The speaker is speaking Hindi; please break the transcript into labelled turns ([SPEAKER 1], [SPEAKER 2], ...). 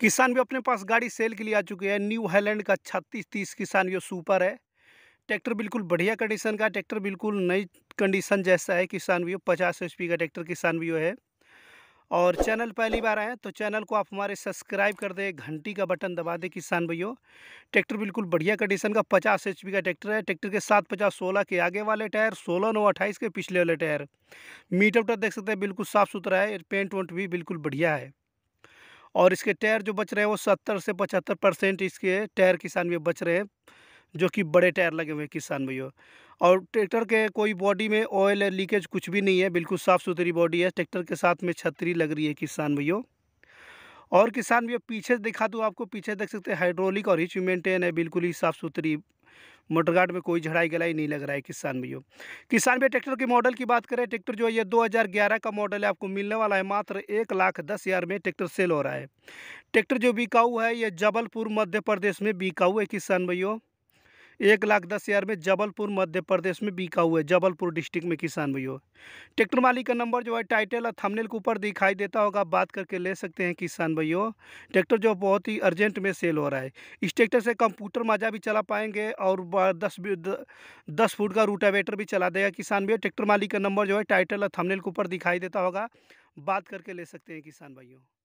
[SPEAKER 1] किसान भी अपने पास गाड़ी सेल के लिए आ चुके हैं न्यू हाईलैंड का छत्तीस तीस किसान ये सुपर है ट्रैक्टर बिल्कुल बढ़िया कंडीशन का ट्रैक्टर बिल्कुल नई कंडीशन जैसा है किसान भी पचास एच का ट्रैक्टर किसान भी है और चैनल पहली बार आए तो चैनल को आप हमारे सब्सक्राइब कर दें घंटी का बटन दबा दें किसान भैया ट्रैक्टर बिल्कुल बढ़िया कंडीशन का पचास एच का ट्रैक्टर है ट्रैक्टर के साथ पचास सोलह के आगे वाले टायर सोलह नौ अट्ठाईस के पिछले वाले टायर मीटर उटर देख सकते हैं बिल्कुल साफ़ सुथरा है पेंट वेंट भी बिल्कुल बढ़िया है और इसके टायर जो बच रहे हैं वो सत्तर से पचहत्तर परसेंट इसके टायर किसान भी बच रहे हैं जो कि बड़े टायर लगे हुए हैं किसान भैया और ट्रैक्टर के कोई बॉडी में ऑयल लीकेज कुछ भी नहीं है बिल्कुल साफ़ सुथरी बॉडी है ट्रैक्टर के साथ में छतरी लग रही है किसान भैया और किसान भैया पीछे दिखा दूँ आपको पीछे देख सकते हैं हाइड्रोलिक और हिच मेंटेन है बिल्कुल ही साफ़ सुथरी मोटरगार्ड में कोई झड़ाई गलाई नहीं लग रहा है किसान भैया किसान भैया ट्रैक्टर के मॉडल की बात करें ट्रैक्टर जो है ये 2011 का मॉडल है आपको मिलने वाला है मात्र एक लाख दस हज़ार में ट्रैक्टर सेल हो रहा है ट्रैक्टर जो बिकाऊ है ये जबलपुर मध्य प्रदेश में बिकाऊ है किसान भैया एक लाख दस हज़ार में जबलपुर मध्य प्रदेश में बिका हुआ है जबलपुर डिस्ट्रिक्ट में किसान भैया ट्रैक्टर मालिक का नंबर जो है टाइटल और थंबनेल के ऊपर दिखाई देता होगा बात करके ले सकते हैं किसान भैया ट्रैक्टर जो बहुत ही अर्जेंट में सेल हो रहा है इस ट्रैक्टर से कंप्यूटर माजा भी चला पाएंगे और दस दस फुट का रूटावेटर भी चला देगा किसान भैया ट्रैक्टर मालिक का नंबर जो है टाइटल और थमनेल के ऊपर दिखाई देता होगा बात करके ले सकते हैं किसान भाइयों